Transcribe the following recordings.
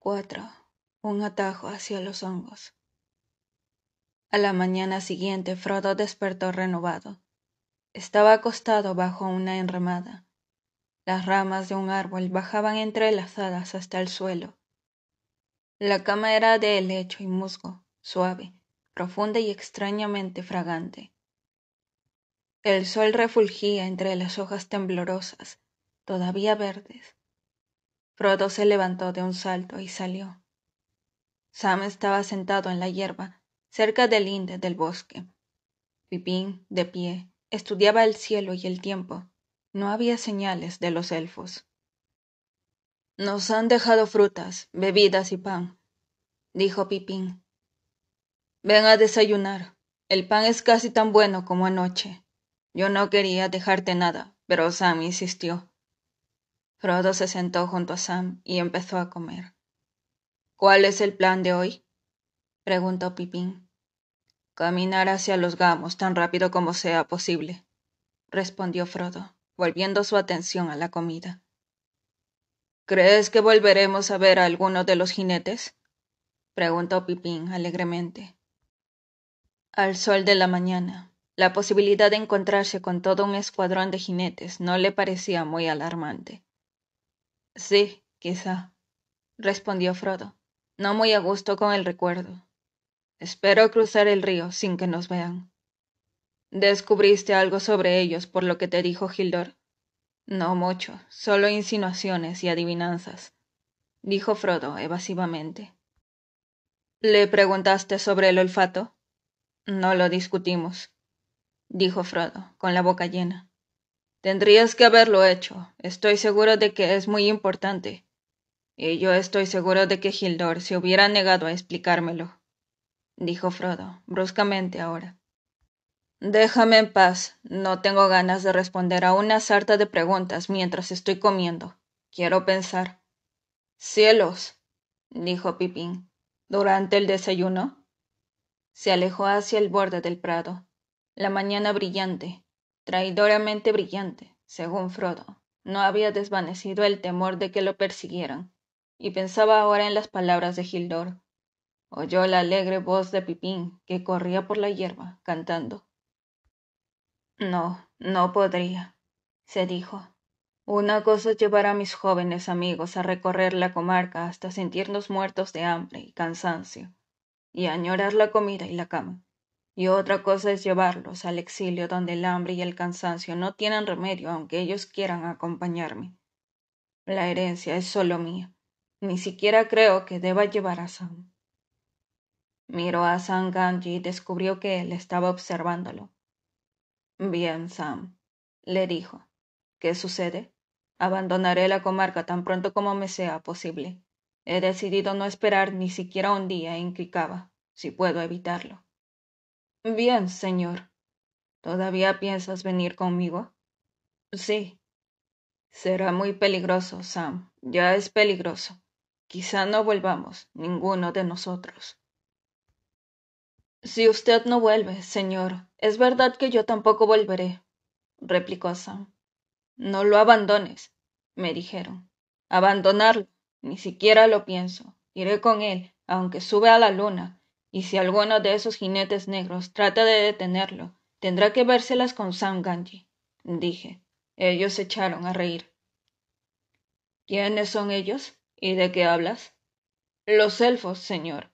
4. Un atajo hacia los hongos. A la mañana siguiente Frodo despertó renovado. Estaba acostado bajo una enramada. Las ramas de un árbol bajaban entrelazadas hasta el suelo. La cama era de helecho y musgo, suave, profunda y extrañamente fragante. El sol refulgía entre las hojas temblorosas, todavía verdes, Frodo se levantó de un salto y salió. Sam estaba sentado en la hierba, cerca del linde del bosque. Pipín, de pie, estudiaba el cielo y el tiempo. No había señales de los elfos. Nos han dejado frutas, bebidas y pan, dijo Pipín. Ven a desayunar. El pan es casi tan bueno como anoche. Yo no quería dejarte nada, pero Sam insistió. Frodo se sentó junto a Sam y empezó a comer. ¿Cuál es el plan de hoy? preguntó Pipín. Caminar hacia los gamos tan rápido como sea posible, respondió Frodo, volviendo su atención a la comida. ¿Crees que volveremos a ver a alguno de los jinetes? preguntó Pipín alegremente. Al sol de la mañana, la posibilidad de encontrarse con todo un escuadrón de jinetes no le parecía muy alarmante. Sí, quizá, respondió Frodo, no muy a gusto con el recuerdo. Espero cruzar el río sin que nos vean. ¿Descubriste algo sobre ellos por lo que te dijo Gildor? No mucho, solo insinuaciones y adivinanzas, dijo Frodo evasivamente. ¿Le preguntaste sobre el olfato? No lo discutimos, dijo Frodo, con la boca llena. Tendrías que haberlo hecho. Estoy seguro de que es muy importante. Y yo estoy seguro de que Gildor se hubiera negado a explicármelo, dijo Frodo, bruscamente ahora. Déjame en paz. No tengo ganas de responder a una sarta de preguntas mientras estoy comiendo. Quiero pensar. Cielos, dijo Pipín. ¿Durante el desayuno? Se alejó hacia el borde del prado. La mañana brillante, traidoramente brillante según Frodo. No había desvanecido el temor de que lo persiguieran, y pensaba ahora en las palabras de Gildor. Oyó la alegre voz de Pipín, que corría por la hierba, cantando. No, no podría, se dijo. Una cosa es llevar a mis jóvenes amigos a recorrer la comarca hasta sentirnos muertos de hambre y cansancio, y añorar la comida y la cama y otra cosa es llevarlos al exilio donde el hambre y el cansancio no tienen remedio aunque ellos quieran acompañarme. La herencia es solo mía. Ni siquiera creo que deba llevar a Sam. Miró a Sam Ganji y descubrió que él estaba observándolo. Bien, Sam, le dijo. ¿Qué sucede? Abandonaré la comarca tan pronto como me sea posible. He decidido no esperar ni siquiera un día en Kikaba, si puedo evitarlo bien señor todavía piensas venir conmigo sí será muy peligroso sam ya es peligroso quizá no volvamos ninguno de nosotros si usted no vuelve señor es verdad que yo tampoco volveré replicó sam no lo abandones me dijeron abandonarlo ni siquiera lo pienso iré con él aunque sube a la luna y si alguno de esos jinetes negros trata de detenerlo tendrá que vérselas con sam Ganji dije. Ellos se echaron a reír. ¿Quiénes son ellos? ¿Y de qué hablas? Los elfos, señor.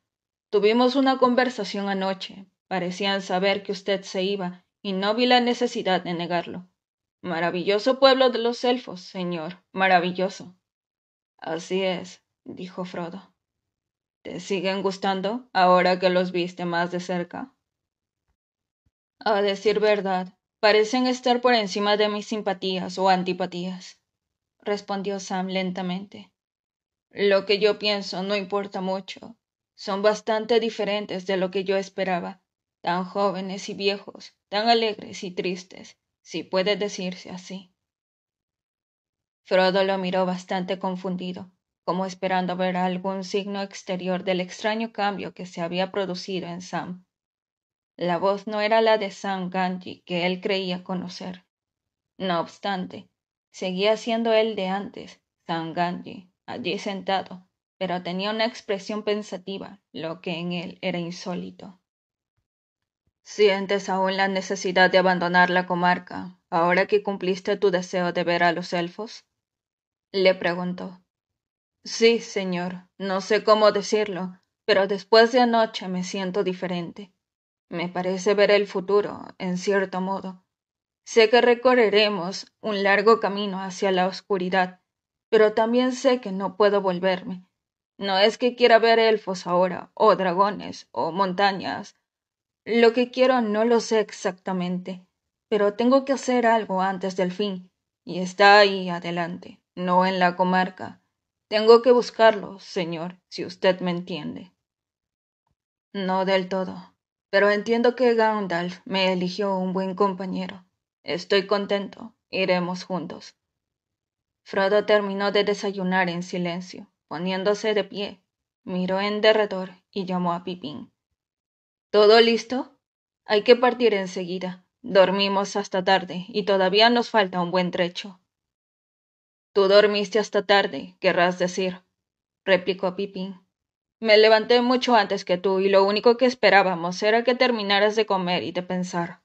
Tuvimos una conversación anoche. Parecían saber que usted se iba, y no vi la necesidad de negarlo. Maravilloso pueblo de los elfos, señor. Maravilloso. Así es, dijo Frodo. ¿Te siguen gustando ahora que los viste más de cerca? A decir verdad, parecen estar por encima de mis simpatías o antipatías, respondió Sam lentamente. Lo que yo pienso no importa mucho. Son bastante diferentes de lo que yo esperaba, tan jóvenes y viejos, tan alegres y tristes, si puede decirse así. Frodo lo miró bastante confundido, como esperando ver algún signo exterior del extraño cambio que se había producido en Sam. La voz no era la de Sam Ganji que él creía conocer. No obstante, seguía siendo él de antes, Sam Ganji, allí sentado, pero tenía una expresión pensativa, lo que en él era insólito. ¿Sientes aún la necesidad de abandonar la comarca, ahora que cumpliste tu deseo de ver a los elfos? le preguntó. Sí, señor, no sé cómo decirlo, pero después de anoche me siento diferente. Me parece ver el futuro, en cierto modo. Sé que recorreremos un largo camino hacia la oscuridad, pero también sé que no puedo volverme. No es que quiera ver elfos ahora, o dragones, o montañas. Lo que quiero no lo sé exactamente, pero tengo que hacer algo antes del fin, y está ahí adelante, no en la comarca. Tengo que buscarlo, señor, si usted me entiende. No del todo, pero entiendo que Gandalf me eligió un buen compañero. Estoy contento. Iremos juntos. Frodo terminó de desayunar en silencio, poniéndose de pie. Miró en derredor y llamó a Pipín. ¿Todo listo? Hay que partir enseguida. Dormimos hasta tarde y todavía nos falta un buen trecho. Tú dormiste hasta tarde, querrás decir, replicó Pipín. Me levanté mucho antes que tú y lo único que esperábamos era que terminaras de comer y de pensar.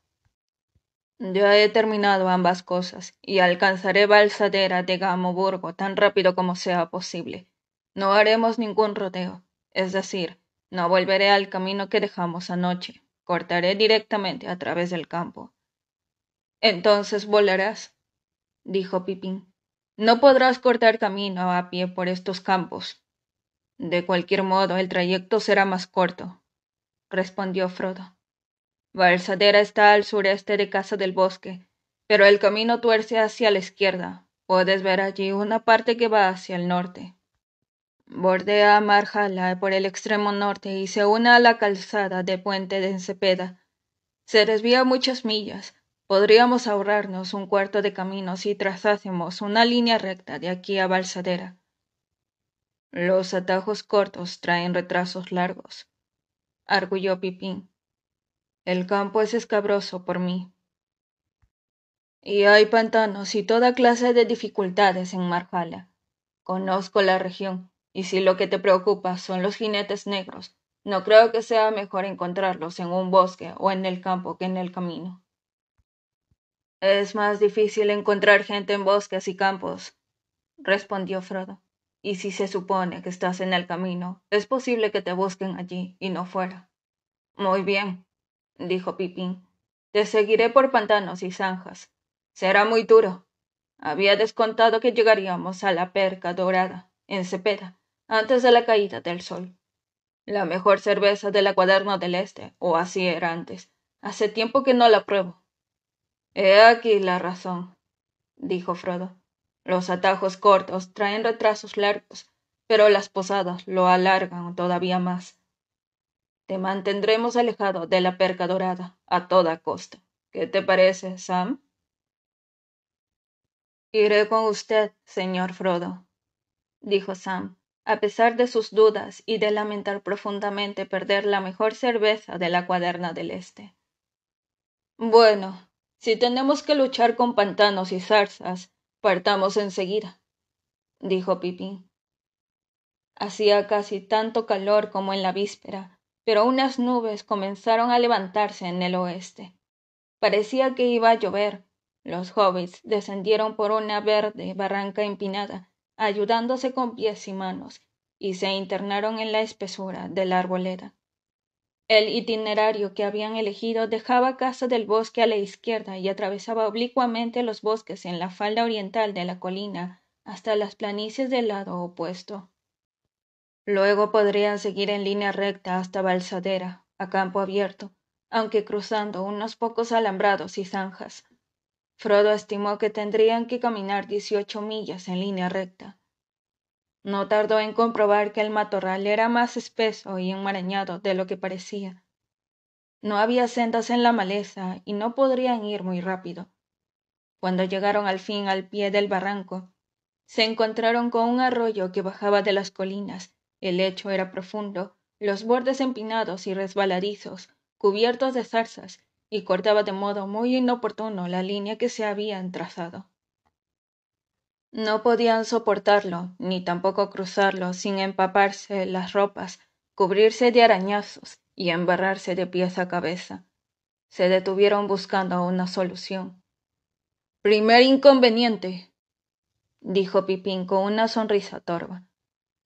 Ya he terminado ambas cosas y alcanzaré Balsadera de Gamoburgo tan rápido como sea posible. No haremos ningún rodeo, es decir, no volveré al camino que dejamos anoche. Cortaré directamente a través del campo. Entonces volarás, dijo Pipín. No podrás cortar camino a pie por estos campos. De cualquier modo, el trayecto será más corto, respondió Frodo. Balsadera está al sureste de Casa del Bosque, pero el camino tuerce hacia la izquierda. Puedes ver allí una parte que va hacia el norte. Bordea a Marjala por el extremo norte y se une a la calzada de Puente de Encepeda. Se desvía muchas millas, Podríamos ahorrarnos un cuarto de camino si trazásemos una línea recta de aquí a Balsadera. Los atajos cortos traen retrasos largos, arguyó Pipín. El campo es escabroso por mí. Y hay pantanos y toda clase de dificultades en Marjala. Conozco la región, y si lo que te preocupa son los jinetes negros, no creo que sea mejor encontrarlos en un bosque o en el campo que en el camino es más difícil encontrar gente en bosques y campos, respondió Frodo. Y si se supone que estás en el camino, es posible que te busquen allí y no fuera. Muy bien, dijo Pipín. Te seguiré por pantanos y zanjas. Será muy duro. Había descontado que llegaríamos a la perca dorada, en Cepeda, antes de la caída del sol. La mejor cerveza de la cuaderna del Este, o así era antes. Hace tiempo que no la pruebo. He aquí la razón dijo Frodo. Los atajos cortos traen retrasos largos, pero las posadas lo alargan todavía más. Te mantendremos alejado de la perca dorada a toda costa. ¿Qué te parece, Sam? Iré con usted, señor Frodo, dijo Sam, a pesar de sus dudas y de lamentar profundamente perder la mejor cerveza de la cuaderna del Este. Bueno, si tenemos que luchar con pantanos y zarzas, partamos enseguida, dijo Pipín. Hacía casi tanto calor como en la víspera, pero unas nubes comenzaron a levantarse en el oeste. Parecía que iba a llover. Los hobbits descendieron por una verde barranca empinada, ayudándose con pies y manos, y se internaron en la espesura de la arboleda el itinerario que habían elegido dejaba Casa del Bosque a la izquierda y atravesaba oblicuamente los bosques en la falda oriental de la colina hasta las planicies del lado opuesto. Luego podrían seguir en línea recta hasta Balsadera, a campo abierto, aunque cruzando unos pocos alambrados y zanjas. Frodo estimó que tendrían que caminar dieciocho millas en línea recta, no tardó en comprobar que el matorral era más espeso y enmarañado de lo que parecía. No había sendas en la maleza y no podrían ir muy rápido. Cuando llegaron al fin al pie del barranco, se encontraron con un arroyo que bajaba de las colinas. El lecho era profundo, los bordes empinados y resbaladizos, cubiertos de zarzas, y cortaba de modo muy inoportuno la línea que se habían trazado no podían soportarlo, ni tampoco cruzarlo sin empaparse las ropas, cubrirse de arañazos y embarrarse de pies a cabeza. Se detuvieron buscando una solución. Primer inconveniente, dijo Pipín con una sonrisa torva.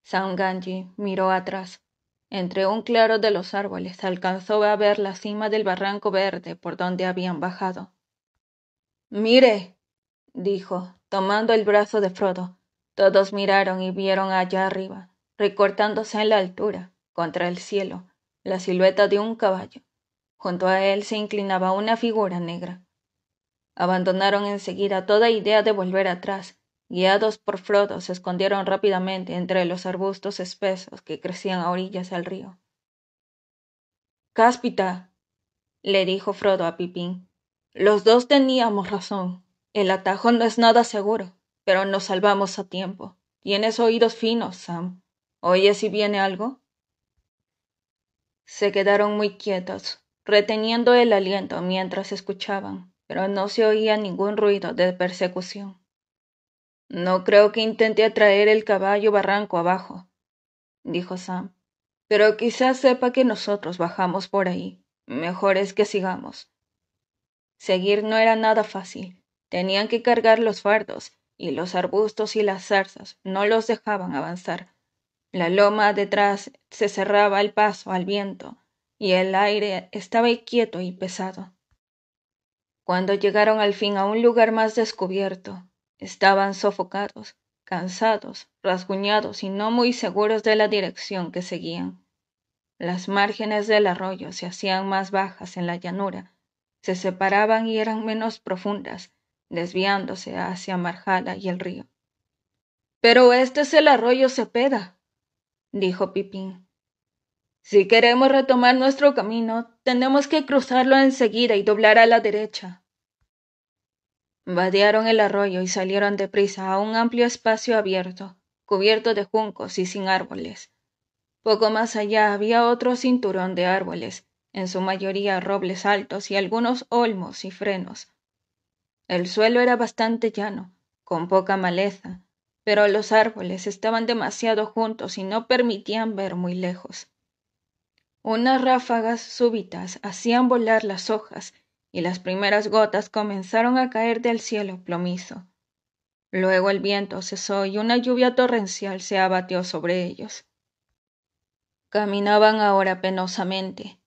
Sanganji miró atrás. Entre un claro de los árboles alcanzó a ver la cima del barranco verde por donde habían bajado. Mire, dijo, tomando el brazo de Frodo. Todos miraron y vieron allá arriba, recortándose en la altura, contra el cielo, la silueta de un caballo. Junto a él se inclinaba una figura negra. Abandonaron enseguida toda idea de volver atrás. Guiados por Frodo, se escondieron rápidamente entre los arbustos espesos que crecían a orillas del río. Cáspita, le dijo Frodo a Pipín, los dos teníamos razón el atajo no es nada seguro pero nos salvamos a tiempo tienes oídos finos sam Oye si viene algo se quedaron muy quietos reteniendo el aliento mientras escuchaban pero no se oía ningún ruido de persecución no creo que intente atraer el caballo barranco abajo dijo sam pero quizás sepa que nosotros bajamos por ahí mejor es que sigamos seguir no era nada fácil tenían que cargar los fardos, y los arbustos y las zarzas no los dejaban avanzar. La loma detrás se cerraba el paso al viento, y el aire estaba inquieto y pesado. Cuando llegaron al fin a un lugar más descubierto, estaban sofocados, cansados, rasguñados y no muy seguros de la dirección que seguían. Las márgenes del arroyo se hacían más bajas en la llanura, se separaban y eran menos profundas, desviándose hacia Marjala y el río. Pero este es el arroyo Cepeda, dijo Pipín. Si queremos retomar nuestro camino, tenemos que cruzarlo enseguida y doblar a la derecha. Vadearon el arroyo y salieron deprisa a un amplio espacio abierto, cubierto de juncos y sin árboles. Poco más allá había otro cinturón de árboles, en su mayoría robles altos y algunos olmos y frenos, el suelo era bastante llano, con poca maleza, pero los árboles estaban demasiado juntos y no permitían ver muy lejos. Unas ráfagas súbitas hacían volar las hojas y las primeras gotas comenzaron a caer del cielo plomizo. Luego el viento cesó y una lluvia torrencial se abatió sobre ellos. Caminaban ahora penosamente,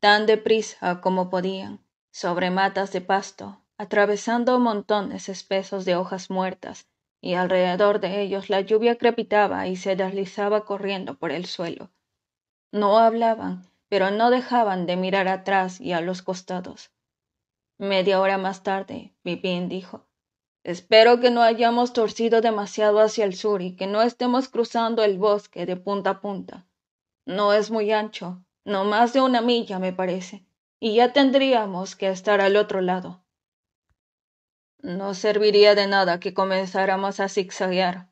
tan deprisa como podían, sobre matas de pasto, atravesando montones espesos de hojas muertas y alrededor de ellos la lluvia crepitaba y se deslizaba corriendo por el suelo no hablaban pero no dejaban de mirar atrás y a los costados media hora más tarde pipín dijo espero que no hayamos torcido demasiado hacia el sur y que no estemos cruzando el bosque de punta a punta no es muy ancho no más de una milla me parece y ya tendríamos que estar al otro lado no serviría de nada que comenzáramos a zigzaguear,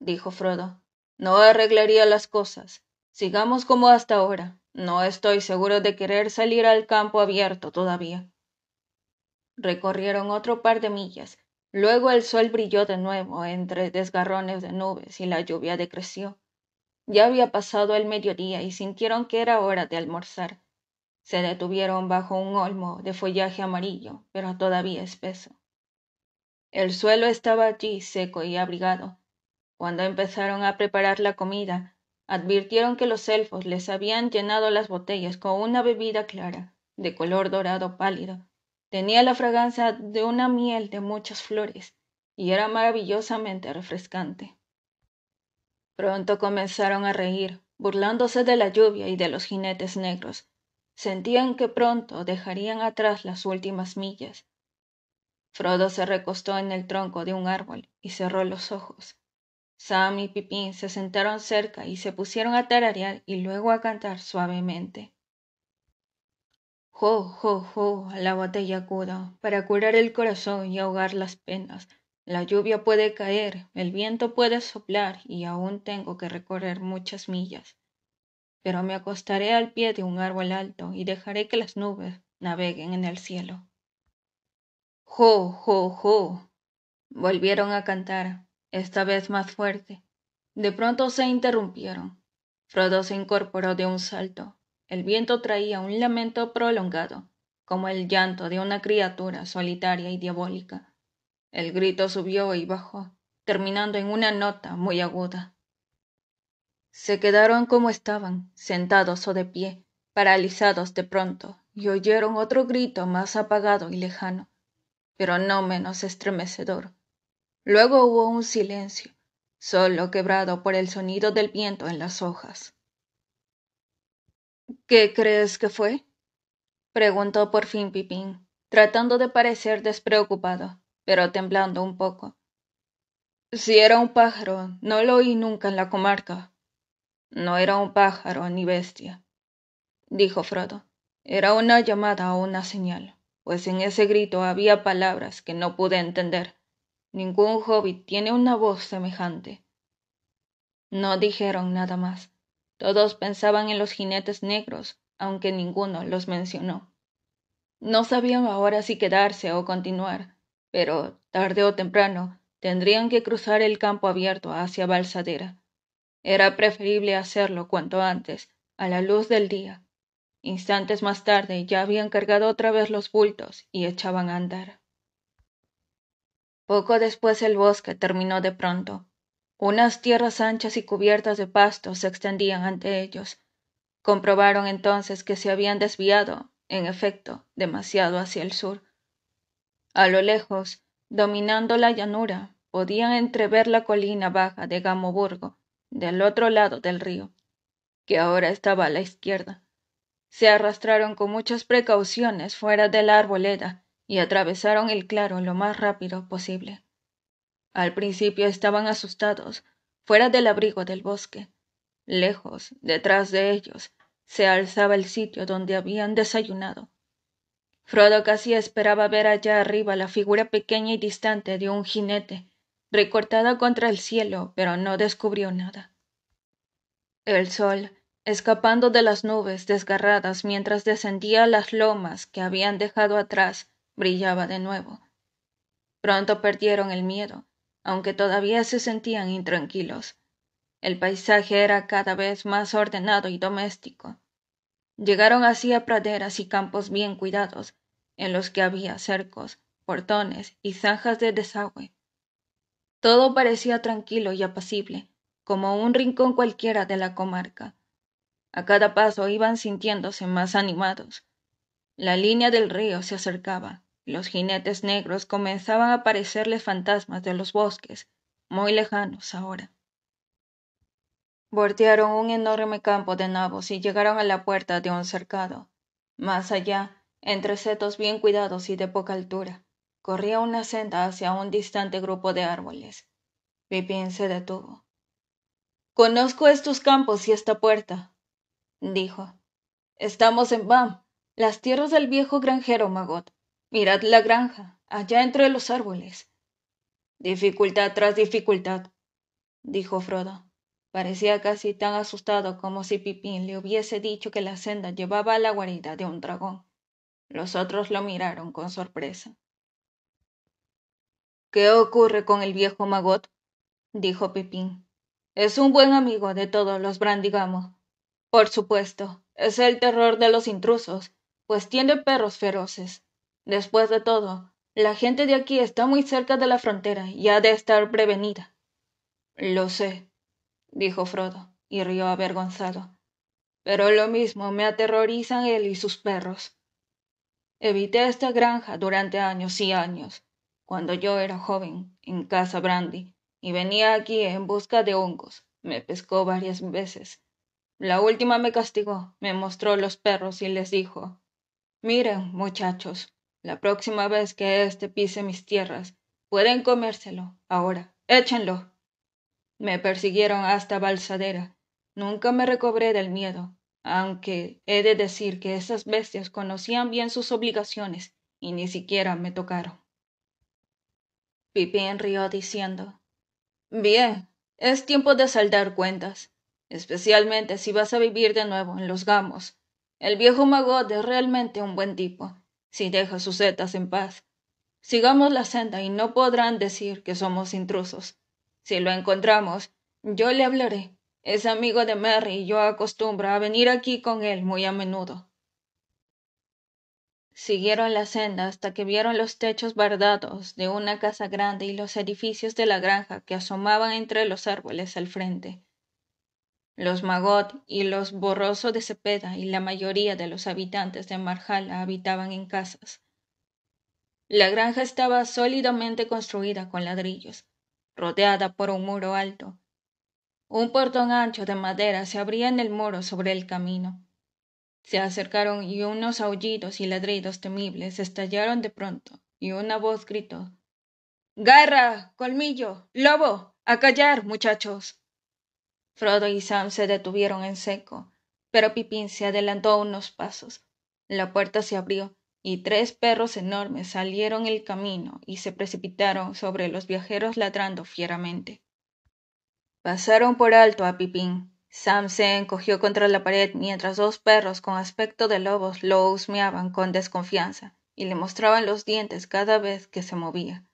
dijo Frodo. No arreglaría las cosas. Sigamos como hasta ahora. No estoy seguro de querer salir al campo abierto todavía. Recorrieron otro par de millas. Luego el sol brilló de nuevo entre desgarrones de nubes y la lluvia decreció. Ya había pasado el mediodía y sintieron que era hora de almorzar. Se detuvieron bajo un olmo de follaje amarillo, pero todavía espeso el suelo estaba allí seco y abrigado cuando empezaron a preparar la comida advirtieron que los elfos les habían llenado las botellas con una bebida clara de color dorado pálido Tenía la fragancia de una miel de muchas flores y era maravillosamente refrescante pronto comenzaron a reír, burlándose de la lluvia y de los jinetes negros sentían que pronto dejarían atrás las últimas millas frodo se recostó en el tronco de un árbol y cerró los ojos sam y pipín se sentaron cerca y se pusieron a tararear y luego a cantar suavemente jo jo jo a la botella cura para curar el corazón y ahogar las penas la lluvia puede caer el viento puede soplar y aún tengo que recorrer muchas millas pero me acostaré al pie de un árbol alto y dejaré que las nubes naveguen en el cielo Volvieron a cantar, esta vez más fuerte. De pronto se interrumpieron. Frodo se incorporó de un salto. El viento traía un lamento prolongado, como el llanto de una criatura solitaria y diabólica. El grito subió y bajó, terminando en una nota muy aguda. Se quedaron como estaban, sentados o de pie, paralizados de pronto, y oyeron otro grito más apagado y lejano pero no menos estremecedor. Luego hubo un silencio, solo quebrado por el sonido del viento en las hojas. ¿Qué crees que fue? preguntó por fin Pipín, tratando de parecer despreocupado, pero temblando un poco. Si era un pájaro, no lo oí nunca en la comarca. No era un pájaro ni bestia, dijo Frodo. Era una llamada o una señal pues en ese grito había palabras que no pude entender. Ningún hobbit tiene una voz semejante. No dijeron nada más. Todos pensaban en los jinetes negros, aunque ninguno los mencionó. No sabían ahora si quedarse o continuar, pero tarde o temprano tendrían que cruzar el campo abierto hacia Balsadera. Era preferible hacerlo cuanto antes, a la luz del día, Instantes más tarde ya habían cargado otra vez los bultos y echaban a andar. Poco después el bosque terminó de pronto. Unas tierras anchas y cubiertas de pastos se extendían ante ellos. Comprobaron entonces que se habían desviado, en efecto, demasiado hacia el sur. A lo lejos, dominando la llanura, podían entrever la colina baja de Gamoburgo, del otro lado del río, que ahora estaba a la izquierda se arrastraron con muchas precauciones fuera de la arboleda y atravesaron el claro lo más rápido posible. Al principio estaban asustados, fuera del abrigo del bosque. Lejos, detrás de ellos, se alzaba el sitio donde habían desayunado. Frodo casi esperaba ver allá arriba la figura pequeña y distante de un jinete, recortada contra el cielo, pero no descubrió nada. El sol, escapando de las nubes desgarradas mientras descendía las lomas que habían dejado atrás, brillaba de nuevo. Pronto perdieron el miedo, aunque todavía se sentían intranquilos. El paisaje era cada vez más ordenado y doméstico. Llegaron así a praderas y campos bien cuidados, en los que había cercos, portones y zanjas de desagüe. Todo parecía tranquilo y apacible, como un rincón cualquiera de la comarca. A cada paso iban sintiéndose más animados. La línea del río se acercaba. Los jinetes negros comenzaban a parecerles fantasmas de los bosques, muy lejanos ahora. Voltearon un enorme campo de nabos y llegaron a la puerta de un cercado. Más allá, entre setos bien cuidados y de poca altura, corría una senda hacia un distante grupo de árboles. Pipín se detuvo. Conozco estos campos y esta puerta, dijo. Estamos en Bam, las tierras del viejo granjero Magot. Mirad la granja, allá entre los árboles. Dificultad tras dificultad, dijo Frodo. Parecía casi tan asustado como si Pipín le hubiese dicho que la senda llevaba a la guarida de un dragón. Los otros lo miraron con sorpresa. ¿Qué ocurre con el viejo Magot? dijo Pipín. Es un buen amigo de todos los brandigamos, por supuesto, es el terror de los intrusos, pues tiene perros feroces. Después de todo, la gente de aquí está muy cerca de la frontera y ha de estar prevenida. Lo sé, dijo Frodo, y rió avergonzado. Pero lo mismo me aterrorizan él y sus perros. Evité esta granja durante años y años, cuando yo era joven, en casa Brandy, y venía aquí en busca de hongos. Me pescó varias veces la última me castigó me mostró los perros y les dijo miren muchachos la próxima vez que éste pise mis tierras pueden comérselo ahora échenlo me persiguieron hasta balsadera nunca me recobré del miedo aunque he de decir que esas bestias conocían bien sus obligaciones y ni siquiera me tocaron Pipín rió diciendo Bien, es tiempo de saldar cuentas especialmente si vas a vivir de nuevo en los gamos. El viejo magote es realmente un buen tipo, si deja sus setas en paz. Sigamos la senda y no podrán decir que somos intrusos. Si lo encontramos, yo le hablaré. Es amigo de Merry y yo acostumbro a venir aquí con él muy a menudo. Siguieron la senda hasta que vieron los techos bardados de una casa grande y los edificios de la granja que asomaban entre los árboles al frente los magot y los borroso de cepeda y la mayoría de los habitantes de marjala habitaban en casas la granja estaba sólidamente construida con ladrillos rodeada por un muro alto un portón ancho de madera se abría en el muro sobre el camino se acercaron y unos aullidos y ladridos temibles estallaron de pronto y una voz gritó garra colmillo lobo a callar muchachos frodo y sam se detuvieron en seco pero pipín se adelantó unos pasos la puerta se abrió y tres perros enormes salieron el camino y se precipitaron sobre los viajeros ladrando fieramente pasaron por alto a pipín sam se encogió contra la pared mientras dos perros con aspecto de lobos lo husmeaban con desconfianza y le mostraban los dientes cada vez que se movía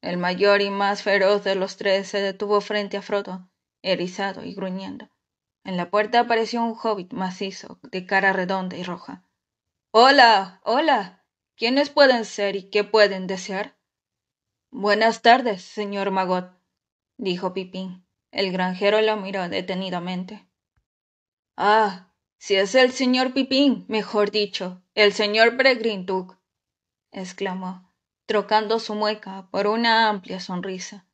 el mayor y más feroz de los tres se detuvo frente a Frodo erizado y gruñendo. En la puerta apareció un hobbit macizo, de cara redonda y roja. Hola, hola. ¿Quiénes pueden ser y qué pueden desear? Buenas tardes, señor Magot, dijo Pipín. El granjero lo miró detenidamente. Ah, si es el señor Pipín, mejor dicho, el señor Bregrinduk! exclamó, trocando su mueca por una amplia sonrisa.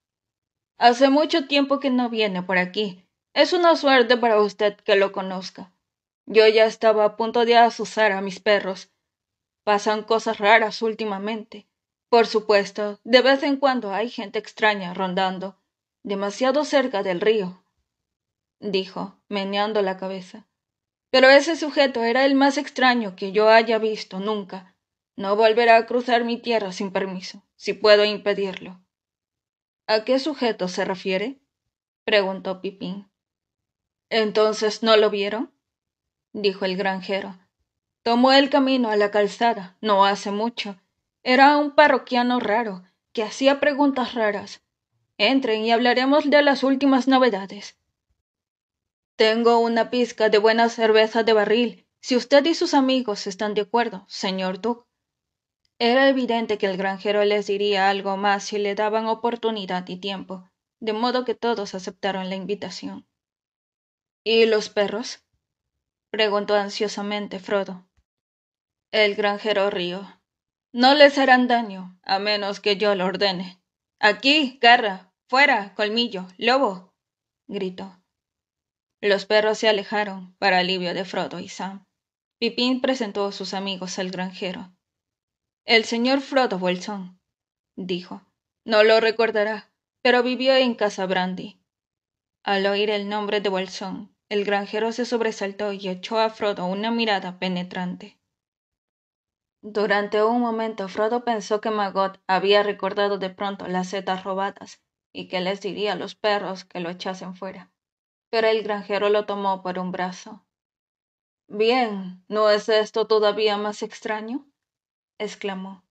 Hace mucho tiempo que no viene por aquí. Es una suerte para usted que lo conozca. Yo ya estaba a punto de azuzar a mis perros. Pasan cosas raras últimamente. Por supuesto, de vez en cuando hay gente extraña rondando, demasiado cerca del río, dijo, meneando la cabeza. Pero ese sujeto era el más extraño que yo haya visto nunca. No volverá a cruzar mi tierra sin permiso, si puedo impedirlo. ¿A qué sujeto se refiere? preguntó Pipín. Entonces no lo vieron, dijo el granjero. Tomó el camino a la calzada no hace mucho. Era un parroquiano raro, que hacía preguntas raras. Entren y hablaremos de las últimas novedades. Tengo una pizca de buena cerveza de barril, si usted y sus amigos están de acuerdo, señor Duke era evidente que el granjero les diría algo más si le daban oportunidad y tiempo de modo que todos aceptaron la invitación. ¿Y los perros? preguntó ansiosamente Frodo. El granjero rió. No les harán daño, a menos que yo lo ordene. Aquí, garra, fuera, colmillo, lobo, gritó. Los perros se alejaron, para alivio de Frodo y Sam. Pipín presentó a sus amigos al granjero, el señor Frodo Bolsón, dijo. No lo recordará, pero vivió en Casa Brandy. Al oír el nombre de Bolsón, el granjero se sobresaltó y echó a Frodo una mirada penetrante. Durante un momento Frodo pensó que Magot había recordado de pronto las setas robadas y que les diría a los perros que lo echasen fuera. Pero el granjero lo tomó por un brazo. Bien, ¿no es esto todavía más extraño? exclamó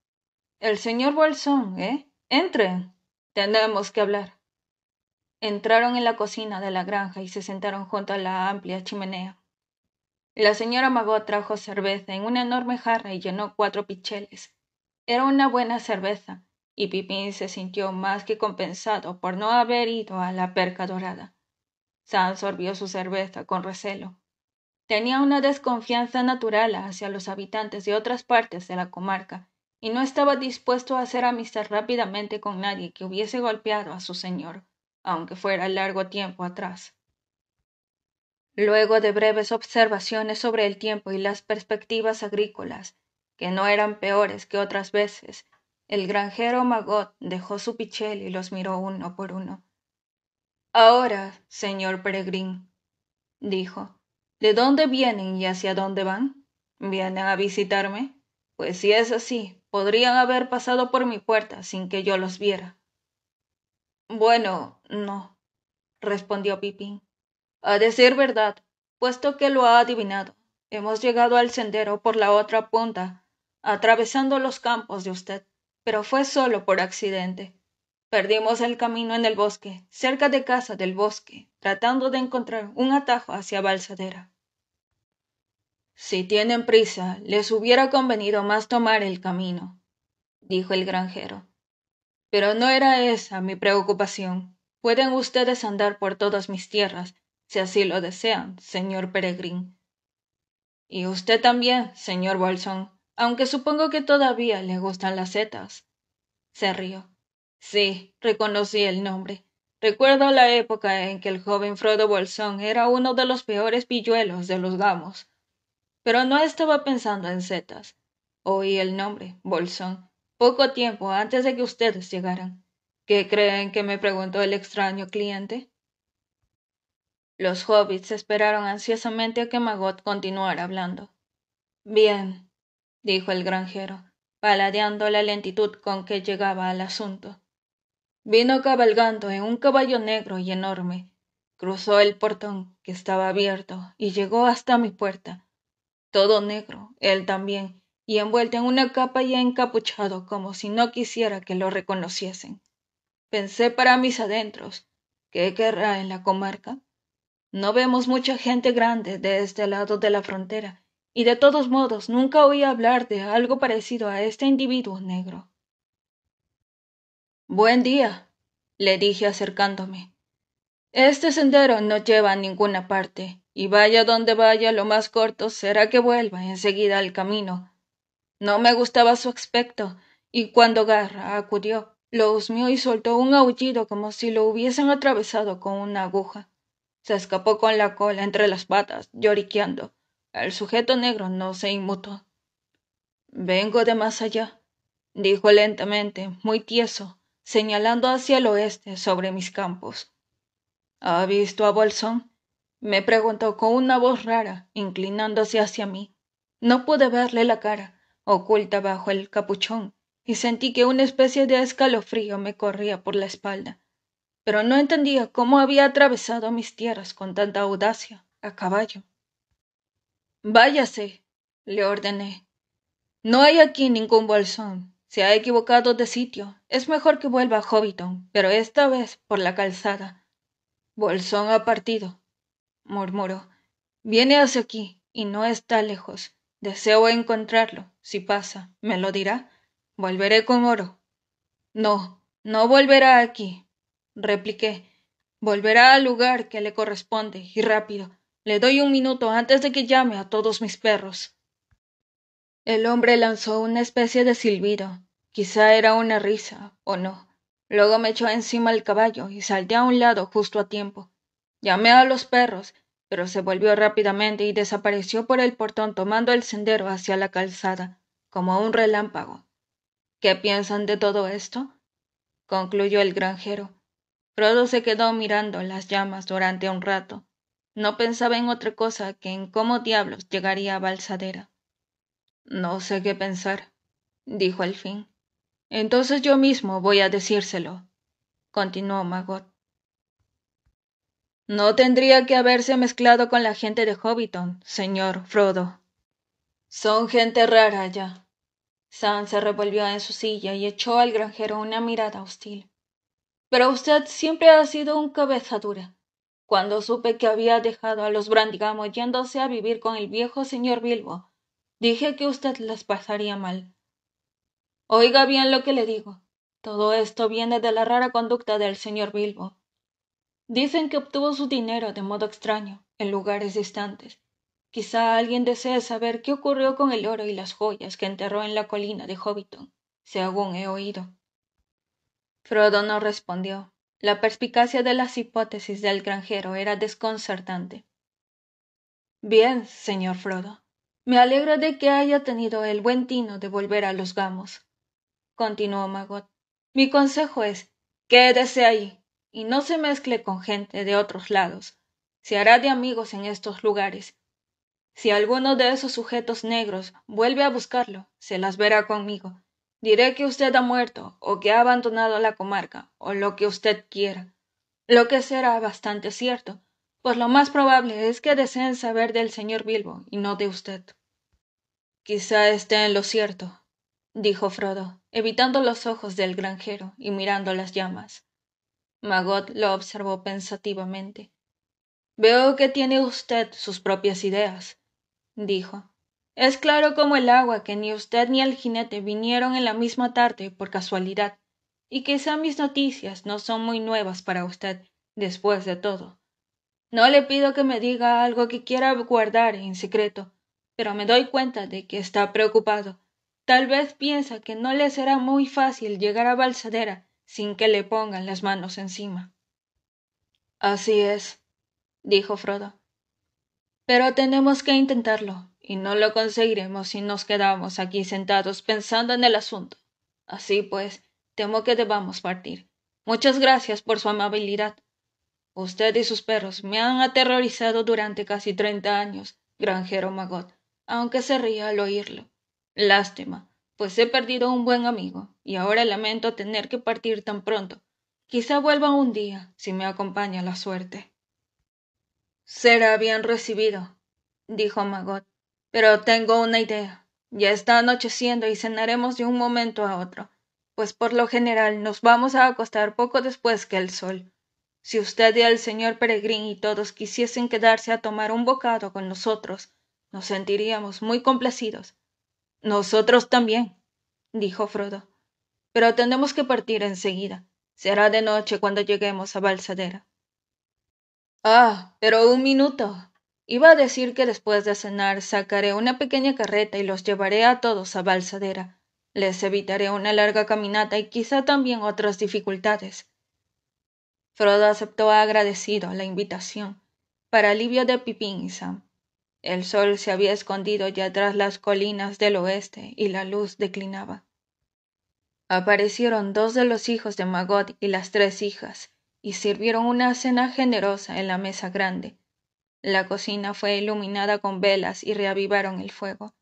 el señor bolsón eh entren tenemos que hablar entraron en la cocina de la granja y se sentaron junto a la amplia chimenea la señora magot trajo cerveza en una enorme jarra y llenó cuatro picheles era una buena cerveza y pipín se sintió más que compensado por no haber ido a la perca dorada Sans sorbió su cerveza con recelo tenía una desconfianza natural hacia los habitantes de otras partes de la comarca y no estaba dispuesto a hacer amistad rápidamente con nadie que hubiese golpeado a su señor aunque fuera largo tiempo atrás. Luego de breves observaciones sobre el tiempo y las perspectivas agrícolas, que no eran peores que otras veces, el granjero Magot dejó su pichel y los miró uno por uno. Ahora, señor Peregrín, dijo, de dónde vienen y hacia dónde van? ¿Vienen a visitarme? Pues si es así, podrían haber pasado por mi puerta sin que yo los viera. Bueno, no, respondió Pipín. A decir verdad, puesto que lo ha adivinado, hemos llegado al sendero por la otra punta, atravesando los campos de usted, pero fue solo por accidente. Perdimos el camino en el bosque, cerca de casa del bosque, tratando de encontrar un atajo hacia Balsadera si tienen prisa les hubiera convenido más tomar el camino dijo el granjero pero no era esa mi preocupación pueden ustedes andar por todas mis tierras si así lo desean señor peregrín y usted también señor bolsón aunque supongo que todavía le gustan las setas se rió sí reconocí el nombre recuerdo la época en que el joven frodo bolsón era uno de los peores pilluelos de los gamos pero no estaba pensando en setas. Oí el nombre, Bolsón, poco tiempo antes de que ustedes llegaran. ¿Qué creen que me preguntó el extraño cliente? Los hobbits esperaron ansiosamente a que Magot continuara hablando. Bien, dijo el granjero, paladeando la lentitud con que llegaba al asunto. Vino cabalgando en un caballo negro y enorme. Cruzó el portón, que estaba abierto, y llegó hasta mi puerta todo negro, él también, y envuelto en una capa y encapuchado como si no quisiera que lo reconociesen. Pensé para mis adentros, ¿qué querrá en la comarca? No vemos mucha gente grande de este lado de la frontera, y de todos modos nunca oí hablar de algo parecido a este individuo negro. Buen día, le dije acercándome. Este sendero no lleva a ninguna parte y vaya donde vaya, lo más corto será que vuelva enseguida al camino. No me gustaba su aspecto, y cuando Garra acudió, lo husmió y soltó un aullido como si lo hubiesen atravesado con una aguja. Se escapó con la cola entre las patas, lloriqueando. El sujeto negro no se inmutó. Vengo de más allá, dijo lentamente, muy tieso, señalando hacia el oeste sobre mis campos. ¿Ha visto a Bolsón? me preguntó con una voz rara, inclinándose hacia mí. No pude verle la cara, oculta bajo el capuchón, y sentí que una especie de escalofrío me corría por la espalda. Pero no entendía cómo había atravesado mis tierras con tanta audacia, a caballo. Váyase, le ordené. No hay aquí ningún bolsón. Se ha equivocado de sitio. Es mejor que vuelva a Hobbiton, pero esta vez por la calzada. Bolsón ha partido, murmuró. Viene hacia aquí, y no está lejos. Deseo encontrarlo. Si pasa, ¿me lo dirá? Volveré con oro. No, no volverá aquí, repliqué. Volverá al lugar que le corresponde, y rápido. Le doy un minuto antes de que llame a todos mis perros. El hombre lanzó una especie de silbido. Quizá era una risa, o no. Luego me echó encima el caballo y salté a un lado justo a tiempo llamé a los perros, pero se volvió rápidamente y desapareció por el portón tomando el sendero hacia la calzada, como un relámpago. ¿Qué piensan de todo esto? concluyó el granjero. Frodo se quedó mirando las llamas durante un rato. No pensaba en otra cosa que en cómo diablos llegaría a Balsadera. No sé qué pensar, dijo al fin. Entonces yo mismo voy a decírselo, continuó Magot. No tendría que haberse mezclado con la gente de Hobbiton, señor Frodo. Son gente rara ya. Sam se revolvió en su silla y echó al granjero una mirada hostil. Pero usted siempre ha sido un cabeza dura. Cuando supe que había dejado a los Brandigamos yéndose a vivir con el viejo señor Bilbo, dije que usted las pasaría mal. Oiga bien lo que le digo. Todo esto viene de la rara conducta del señor Bilbo dicen que obtuvo su dinero de modo extraño en lugares distantes quizá alguien desee saber qué ocurrió con el oro y las joyas que enterró en la colina de hobbiton según he oído frodo no respondió la perspicacia de las hipótesis del granjero era desconcertante bien señor frodo me alegro de que haya tenido el buen tino de volver a los gamos continuó magot mi consejo es quédese ahí y no se mezcle con gente de otros lados. Se hará de amigos en estos lugares. Si alguno de esos sujetos negros vuelve a buscarlo, se las verá conmigo. Diré que usted ha muerto, o que ha abandonado la comarca, o lo que usted quiera. Lo que será bastante cierto, pues lo más probable es que deseen saber del señor Bilbo y no de usted. Quizá esté en lo cierto, dijo Frodo, evitando los ojos del granjero y mirando las llamas. Magot lo observó pensativamente. Veo que tiene usted sus propias ideas, dijo. Es claro como el agua que ni usted ni el jinete vinieron en la misma tarde por casualidad, y quizá mis noticias no son muy nuevas para usted, después de todo. No le pido que me diga algo que quiera guardar en secreto, pero me doy cuenta de que está preocupado. Tal vez piensa que no le será muy fácil llegar a Balsadera sin que le pongan las manos encima. Así es, dijo Frodo. Pero tenemos que intentarlo, y no lo conseguiremos si nos quedamos aquí sentados pensando en el asunto. Así pues, temo que debamos partir. Muchas gracias por su amabilidad. Usted y sus perros me han aterrorizado durante casi treinta años, granjero Magot, aunque se ría al oírlo. Lástima, pues he perdido un buen amigo, y ahora lamento tener que partir tan pronto. Quizá vuelva un día, si me acompaña la suerte. Será bien recibido, dijo Magot, pero tengo una idea. Ya está anocheciendo y cenaremos de un momento a otro, pues por lo general nos vamos a acostar poco después que el sol. Si usted y el señor Peregrín y todos quisiesen quedarse a tomar un bocado con nosotros, nos sentiríamos muy complacidos nosotros también, dijo Frodo. Pero tenemos que partir enseguida. Será de noche cuando lleguemos a Balsadera. Ah, pero un minuto. Iba a decir que después de cenar sacaré una pequeña carreta y los llevaré a todos a Balsadera. Les evitaré una larga caminata y quizá también otras dificultades. Frodo aceptó agradecido la invitación, para alivio de Pipín y Sam. El sol se había escondido ya tras las colinas del oeste y la luz declinaba. Aparecieron dos de los hijos de Magot y las tres hijas, y sirvieron una cena generosa en la mesa grande. La cocina fue iluminada con velas y reavivaron el fuego.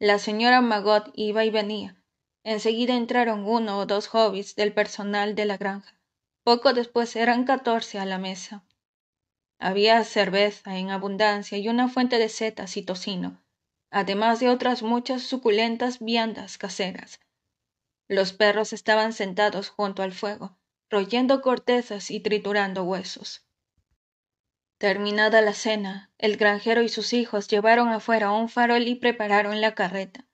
La señora Magot iba y venía. Enseguida entraron uno o dos hobbits del personal de la granja. Poco después eran catorce a la mesa había cerveza en abundancia y una fuente de setas y tocino además de otras muchas suculentas viandas caseras los perros estaban sentados junto al fuego royendo cortezas y triturando huesos terminada la cena el granjero y sus hijos llevaron afuera un farol y prepararon la carreta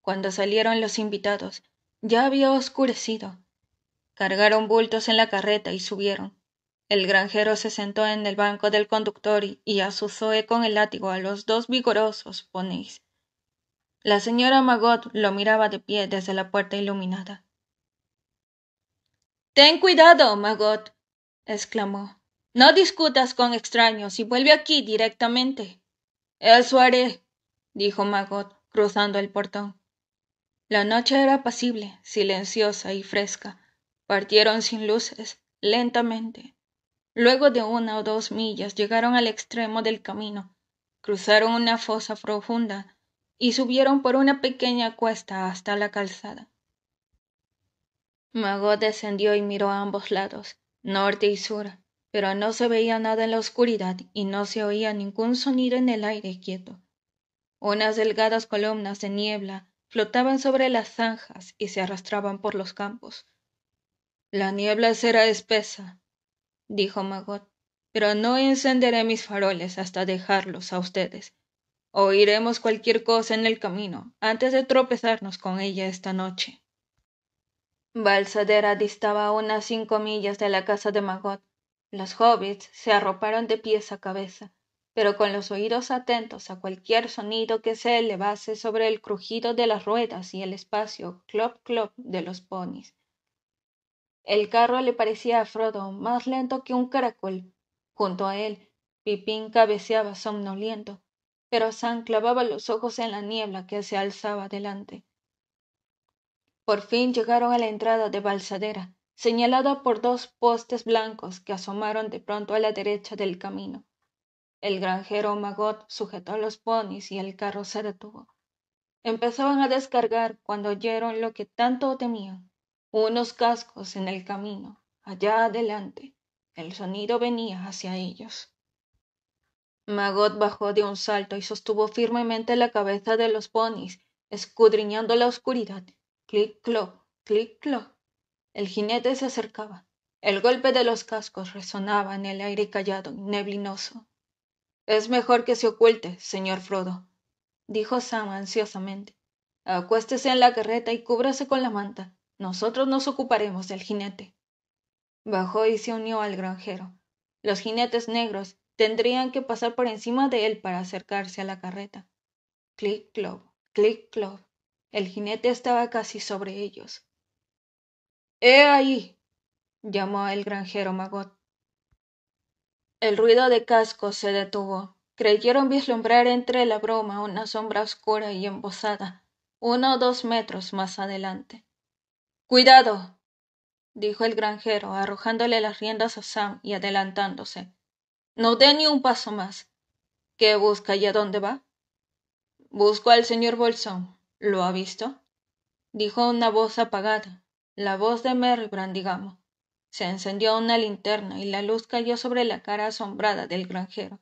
cuando salieron los invitados ya había oscurecido cargaron bultos en la carreta y subieron el granjero se sentó en el banco del conductor y azuzóe con el látigo a los dos vigorosos ponéis. La señora Magot lo miraba de pie desde la puerta iluminada. Ten cuidado, Magot, exclamó. No discutas con extraños y vuelve aquí directamente. Eso haré, dijo Magot, cruzando el portón. La noche era pasible, silenciosa y fresca. Partieron sin luces, lentamente, luego de una o dos millas llegaron al extremo del camino cruzaron una fosa profunda y subieron por una pequeña cuesta hasta la calzada Magot descendió y miró a ambos lados, norte y sur, pero no se veía nada en la oscuridad y no se oía ningún sonido en el aire quieto. Unas delgadas columnas de niebla flotaban sobre las zanjas y se arrastraban por los campos. La niebla era espesa, dijo Magot, pero no encenderé mis faroles hasta dejarlos a ustedes. Oiremos cualquier cosa en el camino antes de tropezarnos con ella esta noche. Balsadera distaba unas cinco millas de la casa de Magot. Los hobbits se arroparon de pies a cabeza, pero con los oídos atentos a cualquier sonido que se elevase sobre el crujido de las ruedas y el espacio clop clop de los ponis el carro le parecía a Frodo más lento que un caracol. Junto a él, Pipín cabeceaba somnoliento, pero Sam clavaba los ojos en la niebla que se alzaba delante. Por fin llegaron a la entrada de Balsadera, señalada por dos postes blancos que asomaron de pronto a la derecha del camino. El granjero Magot sujetó a los ponis y el carro se detuvo. Empezaban a descargar cuando oyeron lo que tanto temían unos cascos en el camino, allá adelante. El sonido venía hacia ellos. Magot bajó de un salto y sostuvo firmemente la cabeza de los ponis, escudriñando la oscuridad. Clic, clo clic, clo El jinete se acercaba. El golpe de los cascos resonaba en el aire callado y neblinoso. Es mejor que se oculte, señor Frodo, dijo Sam ansiosamente. Acuéstese en la carreta y cúbrase con la manta. Nosotros nos ocuparemos del jinete. Bajó y se unió al granjero. Los jinetes negros tendrían que pasar por encima de él para acercarse a la carreta. Clic, clop, clic, clop. El jinete estaba casi sobre ellos. ¡He ahí! llamó el granjero Magot. El ruido de casco se detuvo. Creyeron vislumbrar entre la broma una sombra oscura y embosada, uno o dos metros más adelante cuidado dijo el granjero arrojándole las riendas a sam y adelantándose no dé ni un paso más qué busca y a dónde va busco al señor bolsón lo ha visto dijo una voz apagada la voz de merry brandigamo se encendió una linterna y la luz cayó sobre la cara asombrada del granjero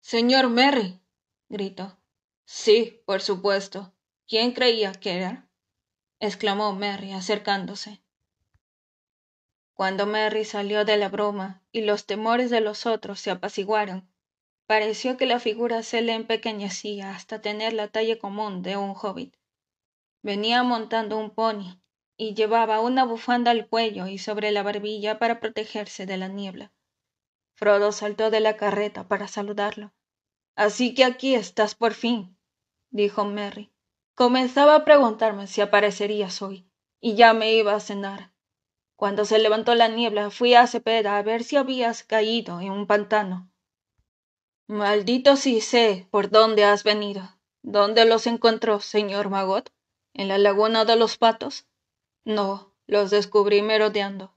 señor merry gritó sí por supuesto quién creía que era exclamó merry acercándose cuando merry salió de la broma y los temores de los otros se apaciguaron pareció que la figura se le empequeñecía hasta tener la talla común de un hobbit venía montando un pony y llevaba una bufanda al cuello y sobre la barbilla para protegerse de la niebla frodo saltó de la carreta para saludarlo así que aquí estás por fin dijo merry Comenzaba a preguntarme si aparecerías hoy, y ya me iba a cenar. Cuando se levantó la niebla, fui a Cepeda a ver si habías caído en un pantano. Maldito si sé por dónde has venido. ¿Dónde los encontró, señor Magot? ¿En la laguna de los patos? No, los descubrí merodeando,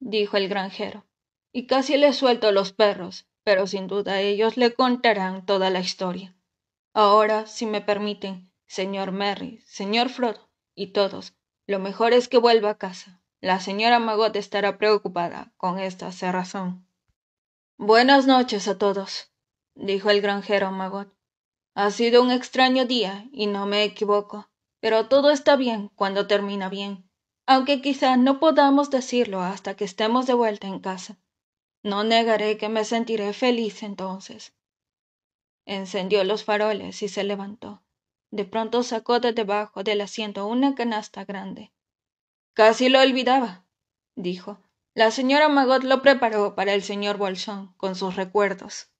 dijo el granjero. Y casi le suelto los perros, pero sin duda ellos le contarán toda la historia. Ahora, si me permiten, señor Merry, señor Frodo y todos, lo mejor es que vuelva a casa. La señora Magot estará preocupada con esta cerrazón. Buenas noches a todos, dijo el granjero Magot. Ha sido un extraño día y no me equivoco, pero todo está bien cuando termina bien, aunque quizá no podamos decirlo hasta que estemos de vuelta en casa. No negaré que me sentiré feliz entonces. Encendió los faroles y se levantó de pronto sacó de debajo del asiento una canasta grande. Casi lo olvidaba, dijo. La señora Magot lo preparó para el señor Bolsón con sus recuerdos.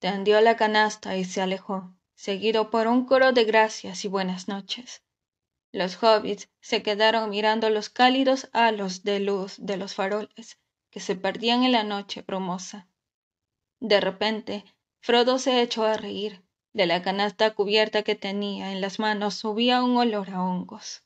Tendió la canasta y se alejó, seguido por un coro de gracias y buenas noches. Los hobbits se quedaron mirando los cálidos halos de luz de los faroles que se perdían en la noche brumosa. De repente, Frodo se echó a reír de la canasta cubierta que tenía en las manos subía un olor a hongos